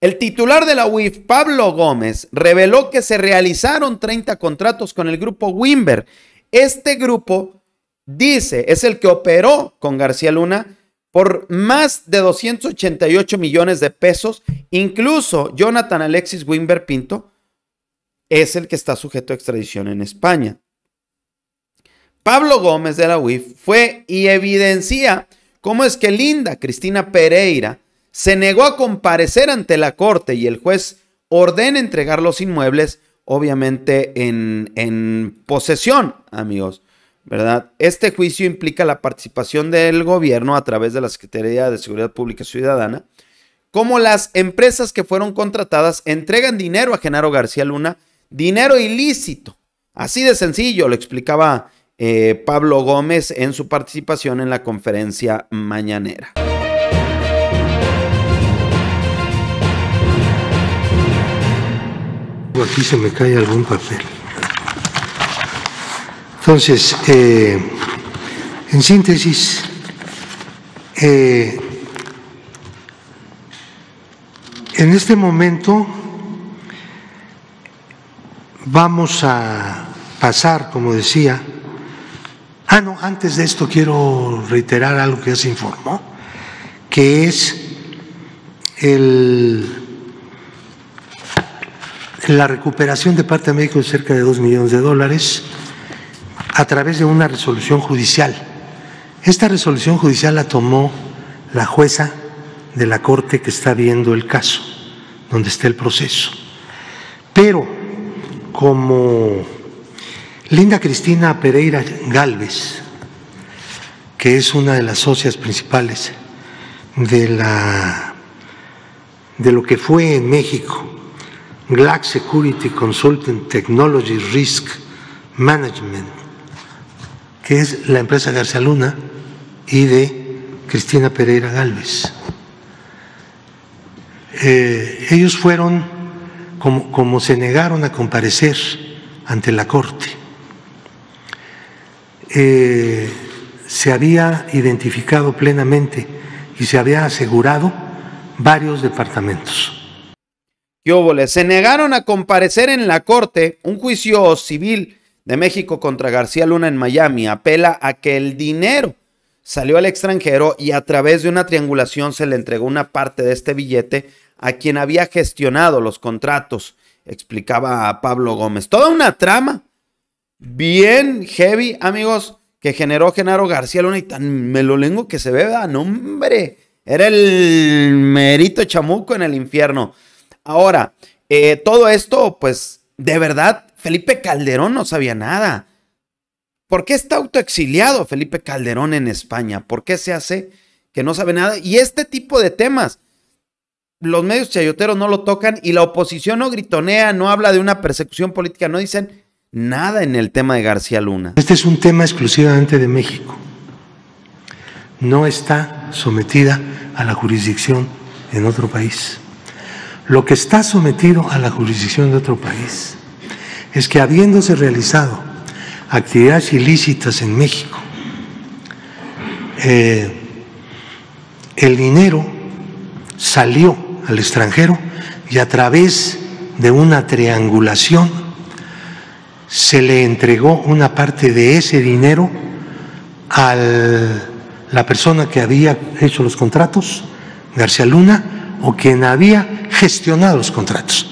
El titular de la UIF, Pablo Gómez, reveló que se realizaron 30 contratos con el grupo Wimber. Este grupo, dice, es el que operó con García Luna por más de 288 millones de pesos. Incluso Jonathan Alexis Wimber Pinto es el que está sujeto a extradición en España. Pablo Gómez de la UIF fue y evidencia cómo es que Linda Cristina Pereira se negó a comparecer ante la corte y el juez ordena entregar los inmuebles, obviamente en, posesión, amigos. ¿verdad? Este juicio implica la participación del gobierno a través de la Secretaría de Seguridad Pública Ciudadana, como las empresas que fueron contratadas entregan dinero a Genaro García Luna, dinero ilícito. Así de sencillo, lo explicaba eh, Pablo Gómez en su participación en la conferencia mañanera. aquí se me cae algún papel. Entonces, eh, en síntesis, eh, en este momento vamos a pasar, como decía, ah, no, antes de esto quiero reiterar algo que ya se informó, que es el la recuperación de parte de México de cerca de 2 millones de dólares a través de una resolución judicial. Esta resolución judicial la tomó la jueza de la Corte que está viendo el caso, donde está el proceso. Pero como Linda Cristina Pereira Galvez, que es una de las socias principales de, la, de lo que fue en México Black Security Consulting Technology Risk Management, que es la empresa García Luna y de Cristina Pereira Galvez. Eh, ellos fueron, como, se negaron a comparecer ante la Corte, eh, se había identificado plenamente y se había asegurado varios departamentos. Se negaron a comparecer en la corte. Un juicio civil de México contra García Luna en Miami apela a que el dinero salió al extranjero y a través de una triangulación se le entregó una parte de este billete a quien había gestionado los contratos, explicaba Pablo Gómez. Toda una trama bien heavy, amigos, que generó Genaro García Luna y tan melolengo que se ve, ¿verdad? No, hombre, era el merito chamuco en el infierno. Ahora, eh, todo esto, pues, de verdad, Felipe Calderón no sabía nada. ¿Por qué está autoexiliado Felipe Calderón en España? ¿Por qué se hace que no sabe nada? Y este tipo de temas, los medios chayoteros no lo tocan y la oposición no gritonea, no habla de una persecución política, no dicen nada en el tema de García Luna. Este es un tema exclusivamente de México. No está sometida a la jurisdicción en otro país. Lo que está sometido a la jurisdicción de otro país es que habiéndose realizado actividades ilícitas en México, eh, el dinero salió al extranjero y a través de una triangulación se le entregó una parte de ese dinero a la persona que había hecho los contratos, García Luna, o quien había gestionado los contratos.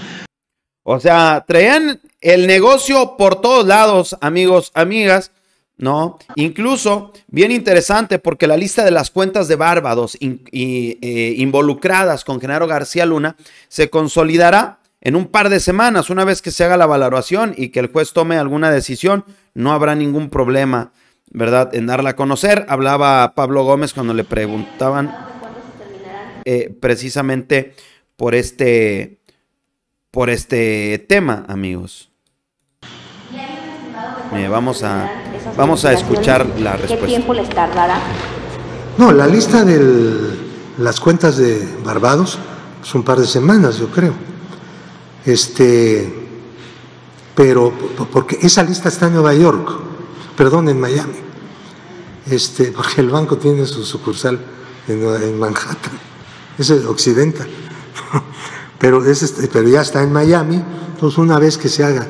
O sea, traían el negocio por todos lados, amigos, amigas, ¿no? Incluso, bien interesante, porque la lista de las cuentas de bárbados y, eh, involucradas con Genaro García Luna se consolidará en un par de semanas, una vez que se haga la valoración y que el juez tome alguna decisión, no habrá ningún problema, ¿verdad?, en darla a conocer. Hablaba Pablo Gómez cuando le preguntaban eh, precisamente por este, por este tema, amigos. vamos, a, vamos a escuchar la respuesta. tiempo tardará? No, la lista de las cuentas de Barbados es un par de semanas, yo creo. Este, pero porque esa lista está en Nueva York, perdón, en Miami. Este, porque el banco tiene su sucursal en Manhattan es Occidental, pero, es este, pero ya está en Miami, entonces una vez que se haga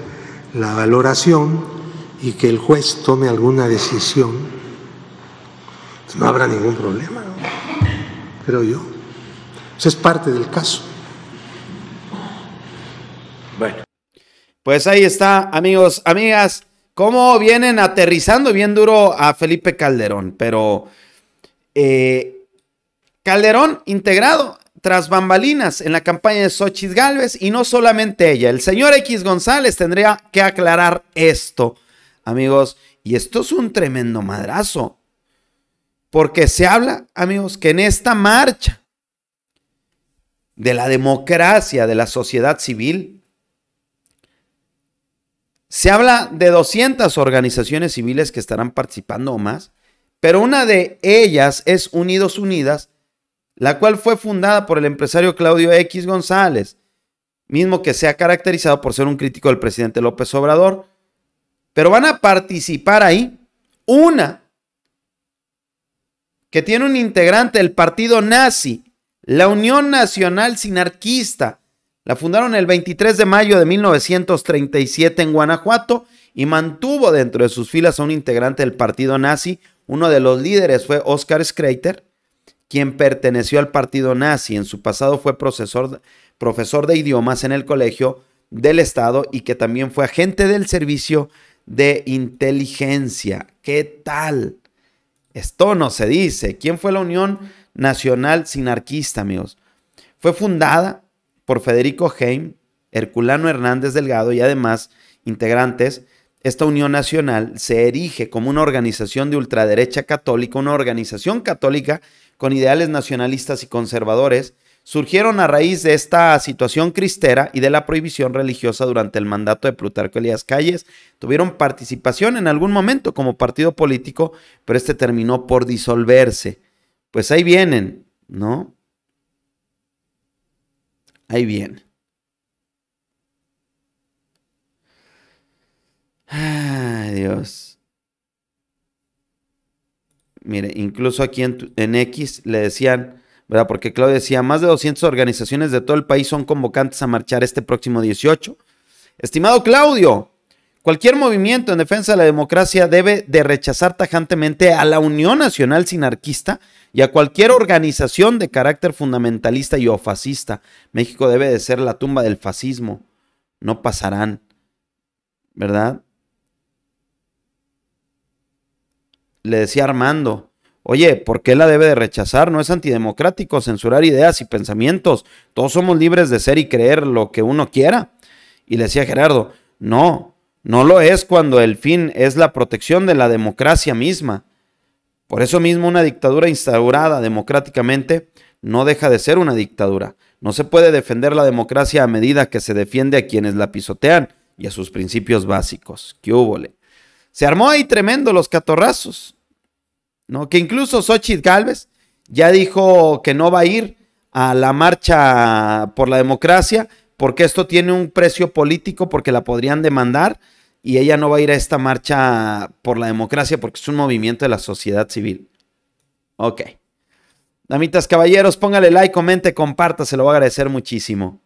la valoración y que el juez tome alguna decisión, pues no habrá ningún problema, ¿no? creo yo. Eso es parte del caso. Bueno, pues ahí está, amigos, amigas, cómo vienen aterrizando bien duro a Felipe Calderón, pero eh, Calderón integrado tras bambalinas en la campaña de Xochitl Gálvez y no solamente ella. El señor X González tendría que aclarar esto, amigos. Y esto es un tremendo madrazo. Porque se habla, amigos, que en esta marcha de la democracia, de la sociedad civil, se habla de 200 organizaciones civiles que estarán participando o más, pero una de ellas es Unidos Unidas, la cual fue fundada por el empresario Claudio X González, mismo que se ha caracterizado por ser un crítico del presidente López Obrador. Pero van a participar ahí una que tiene un integrante del partido nazi, la Unión Nacional Sinarquista. La fundaron el 23 de mayo de 1937 en Guanajuato y mantuvo dentro de sus filas a un integrante del partido nazi. Uno de los líderes fue Oscar Schreiter quien perteneció al partido nazi. En su pasado fue profesor, profesor de idiomas en el colegio del Estado y que también fue agente del servicio de inteligencia. ¿Qué tal? Esto no se dice. ¿Quién fue la Unión Nacional Sinarquista, amigos? Fue fundada por Federico Heim, Herculano Hernández Delgado y además integrantes esta Unión Nacional se erige como una organización de ultraderecha católica, una organización católica con ideales nacionalistas y conservadores, surgieron a raíz de esta situación cristera y de la prohibición religiosa durante el mandato de Plutarco Elías Calles. Tuvieron participación en algún momento como partido político, pero este terminó por disolverse. Pues ahí vienen, ¿no? Ahí vienen. Ay, Dios. Mire, incluso aquí en, X le decían, ¿verdad? Porque Claudio decía, más de 200 organizaciones de todo el país son convocantes a marchar este próximo 18. Estimado Claudio, cualquier movimiento en defensa de la democracia debe de rechazar tajantemente a la Unión Nacional Sinarquista y a cualquier organización de carácter fundamentalista y o fascista. México debe de ser la tumba del fascismo. No pasarán, ¿verdad? le decía Armando, oye, ¿por qué la debe de rechazar? No es antidemocrático censurar ideas y pensamientos. Todos somos libres de ser y creer lo que uno quiera. Y le decía Gerardo, no, no lo es cuando el fin es la protección de la democracia misma. Por eso mismo una dictadura instaurada democráticamente no deja de ser una dictadura. No se puede defender la democracia a medida que se defiende a quienes la pisotean y a sus principios básicos. ¡Qué Le? Se armó ahí tremendo los catorrazos, ¿no? Que incluso Xochitl Galvez ya dijo que no va a ir a la marcha por la democracia porque esto tiene un precio político porque la podrían demandar y ella no va a ir a esta marcha por la democracia porque es un movimiento de la sociedad civil. Ok. Damitas, caballeros, póngale like, comente, comparta, se lo va a agradecer muchísimo.